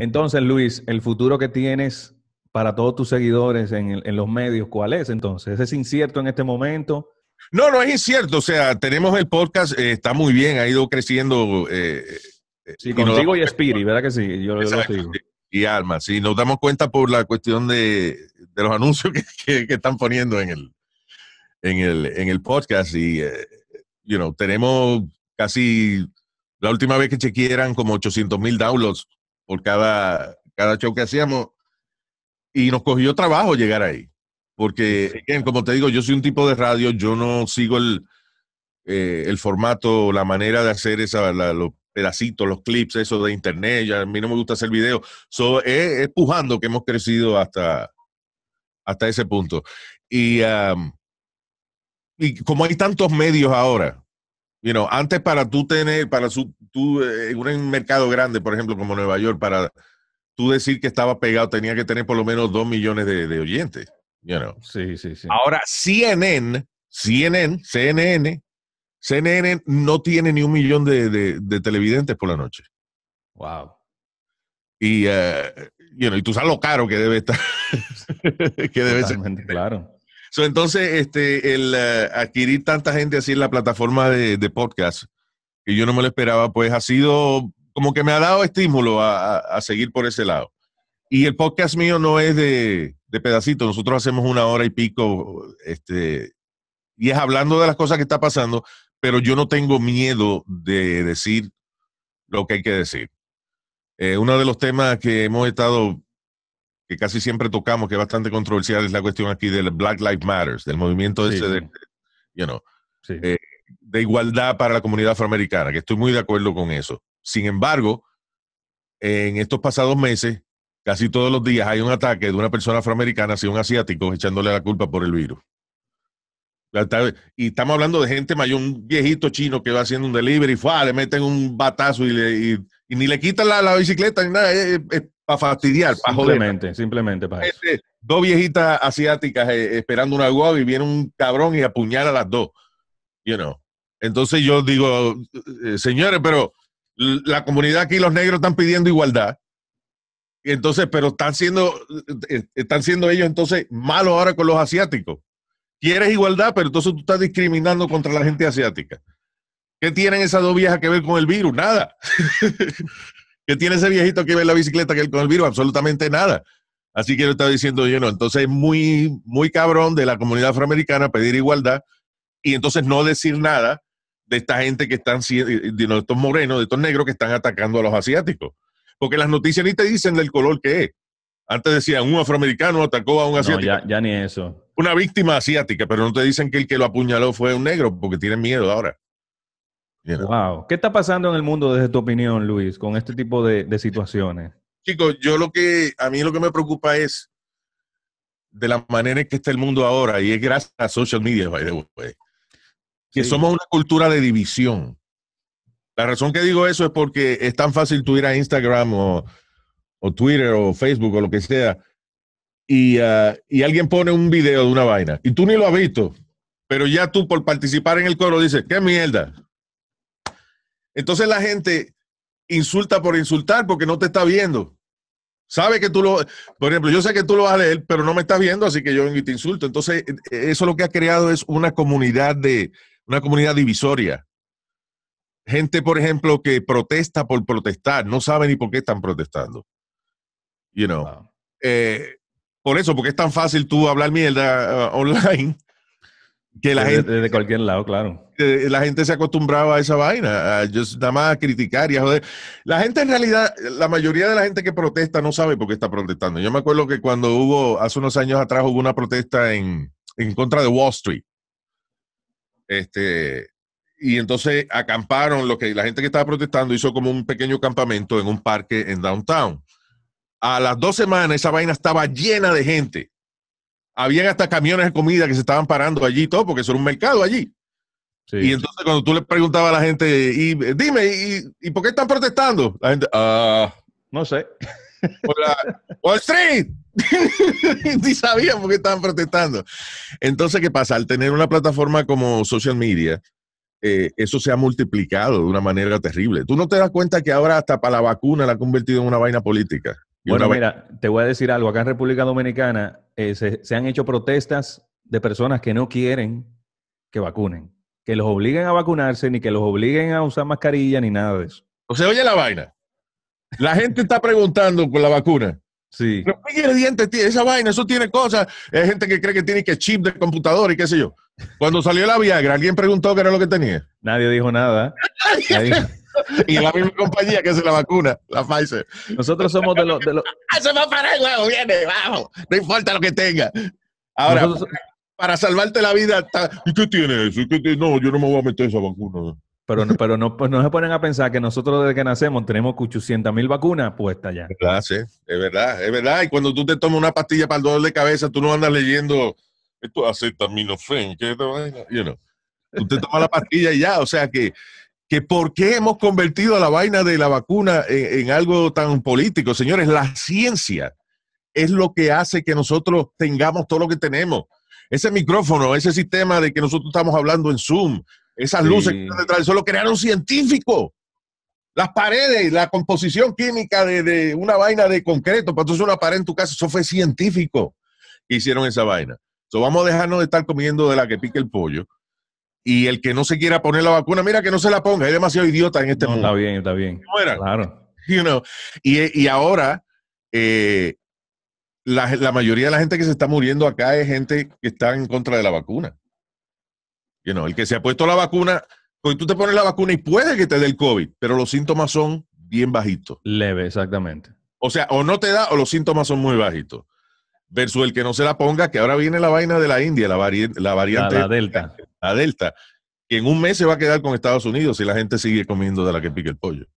Entonces, Luis, el futuro que tienes para todos tus seguidores en, los medios, ¿cuál es entonces? ¿Es incierto en este momento? No, no es incierto. O sea, tenemos el podcast, eh, está muy bien, ha ido creciendo. Eh, eh, contigo y Spiri, ¿verdad que sí? Yo, lo Y Alma, sí, nos damos cuenta por la cuestión de, los anuncios que, están poniendo en el, podcast. Y, eh, you know, tenemos casi, la última vez que chequearan como 800 mil downloads por cada, cada show que hacíamos. Y nos cogió trabajo llegar ahí. Porque, como te digo, yo soy un tipo de radio, yo no sigo el, eh, el formato, la manera de hacer esa, los pedacitos, los clips, eso de internet. Ya, a mí no me gusta hacer video. So, es, pujando que hemos crecido hasta, hasta ese punto. Y, y como hay tantos medios ahora, You antes para tú tener, para su, tú, eh, en un mercado grande, por ejemplo, como Nueva York, para tú decir que estaba pegado tenía que tener por lo menos dos millones de, oyentes. Sí, sí, sí. Ahora, CNN, CNN, CNN, CNN no tiene ni un millón de, televidentes por la noche. Wow. Y, eh, y tú sabes lo caro que debe estar. que ser. Claro entonces, este, el eh, adquirir tanta gente así en la plataforma de, podcast, que yo no me lo esperaba, pues ha sido como que me ha dado estímulo a, seguir por ese lado. Y el podcast mío no es de, pedacito. pedacitos, nosotros hacemos una hora y pico, este, y es hablando de las cosas que está pasando, pero yo no tengo miedo de decir lo que hay que decir. Eh, uno de los temas que hemos estado que casi siempre tocamos, que es bastante controversial, es la cuestión aquí del Black Lives Matters, del movimiento ese de, you know, eh, de igualdad para la comunidad afroamericana, que estoy muy de acuerdo con eso. Sin embargo, en estos pasados meses, casi todos los días hay un ataque de una persona afroamericana hacia un asiático echándole la culpa por el virus. Y estamos hablando de gente mayor, un viejito chino que va haciendo un delivery, ¡fua! le meten un batazo y, ni le quitan la, bicicleta ni nada. es, eh, eh, para fastidiar, para joder. Simplemente, simplemente para este, Dos viejitas asiáticas eh, esperando una guava y viene un cabrón y apuñala a las dos. You know. Entonces yo digo, eh, señores, pero la comunidad aquí, los negros están pidiendo igualdad. entonces, pero están siendo, eh, están siendo ellos entonces malos ahora con los asiáticos. Quieres igualdad, pero entonces tú estás discriminando contra la gente asiática. ¿Qué tienen esas dos viejas que ver con el virus? Nada. ¿Qué tiene ese viejito que ve la bicicleta que él con el virus? Absolutamente nada. Así que yo estaba diciendo, yo no. entonces es muy, muy cabrón de la comunidad afroamericana pedir igualdad y entonces no decir nada de esta gente que están, eh, de estos morenos, de estos negros que están atacando a los asiáticos. Porque las noticias ni te dicen del color que es. Antes decían, un afroamericano atacó a un asiático. ya, ya ni eso. Una víctima asiática, pero no te dicen que el que lo apuñaló fue un negro, porque tienen miedo ahora. ¿Qué está pasando en el mundo desde tu opinión, Luis, con este tipo de, situaciones? Chicos, yo lo que, a mí lo que me preocupa es de la manera en que está el mundo ahora, y es gracias a social media, Que somos una cultura de división. La razón que digo eso es porque es tan fácil tú ir a Instagram o, o Twitter o Facebook o lo que sea, y, ah, y, alguien pone un video de una vaina, y tú ni lo has visto, pero ya tú por participar en el coro dices, ¿qué mierda? Entonces la gente insulta por insultar porque no te está viendo. Sabe que tú lo, por ejemplo, yo sé que tú lo vas a leer, pero no me estás viendo, así que yo te insulto. Entonces, eh, eh, eso lo que ha creado es una comunidad de, una comunidad divisoria. Gente, por ejemplo, que protesta por protestar, no sabe ni por qué están protestando. You know. Eh, por eso, porque es tan fácil tú hablar mierda ah, online que la gente, cualquier lado, claro. La gente se acostumbraba a esa vaina, a nada más a criticar y a joder. La gente en realidad, la mayoría de la gente que protesta no sabe por qué está protestando. Yo me acuerdo que cuando hubo, hace unos años atrás, hubo una protesta en, contra de Wall Street. Este, y entonces acamparon, lo que la gente que estaba protestando hizo como un pequeño campamento en un parque en downtown. A las dos semanas esa vaina estaba llena de gente habían hasta camiones de comida que se estaban parando allí y todo, porque eso era un mercado allí. y entonces cuando tú le preguntabas a la gente, dime, y, por qué están protestando? La gente, ah, no sé. Por la, Wall Street. Ni sabían por qué estaban protestando. Entonces, ¿qué pasa? Al tener una plataforma como social media, eh, eso se ha multiplicado de una manera terrible. Tú no te das cuenta que ahora hasta para la vacuna la ha convertido en una vaina política. Bueno, mira, te voy a decir algo. Acá en República Dominicana eh, se, han hecho protestas de personas que no quieren que vacunen, que los obliguen a vacunarse, ni que los obliguen a usar mascarilla, ni nada de eso. O sea, oye la vaina. La gente está preguntando con la vacuna. Sí. Pero ¿qué ingredientes tiene? Esa vaina, eso tiene cosas. Hay gente que cree que tiene que chip de computador y qué sé yo. Cuando salió la Viagra, alguien preguntó qué era lo que tenía. Nadie dijo nada. y la misma compañía que hace la vacuna, la Pfizer. Nosotros somos de los. De ¡Ah, se va a parar, huevo! ¡Viene, vamos! No importa lo que tenga. Ahora, para salvarte la vida. ¿Y qué tiene eso? No, yo no me voy a meter esa vacuna. Pero, no, pero no, pues no se ponen a pensar que nosotros desde que nacemos tenemos 800 mil vacunas puestas ya. Es verdad, sí, es verdad, es verdad. Y cuando tú te tomas una pastilla para el dolor de cabeza, tú no andas leyendo esto acetaminofén, qué esta vaina, you know. Tú te tomas la pastilla y ya, o sea que que por qué hemos convertido a la vaina de la vacuna en, algo tan político. Señores, la ciencia es lo que hace que nosotros tengamos todo lo que tenemos. Ese micrófono, ese sistema de que nosotros estamos hablando en Zoom, esas luces que están detrás, eso lo crearon científicos. Las paredes, la composición química de, una vaina de concreto, para entonces una pared en tu casa, eso fue científico que hicieron esa vaina. vamos a dejarnos de estar comiendo de la que pique el pollo y el que no se quiera poner la vacuna, mira que no se la ponga, hay demasiado idiota en este mundo. Está bien, está bien. Claro. y, ahora, eh, la, mayoría de la gente que se está muriendo acá es gente que está en contra de la vacuna. You el que se ha puesto la vacuna, pues tú te pones la vacuna y puede que te dé el COVID, pero los síntomas son bien bajitos. Leve, exactamente. O sea, o no te da o los síntomas son muy bajitos. Versus el que no se la ponga, que ahora viene la vaina de la India, la, la variante. la delta a Delta, que en un mes se va a quedar con Estados Unidos si la gente sigue comiendo de la que pica el pollo.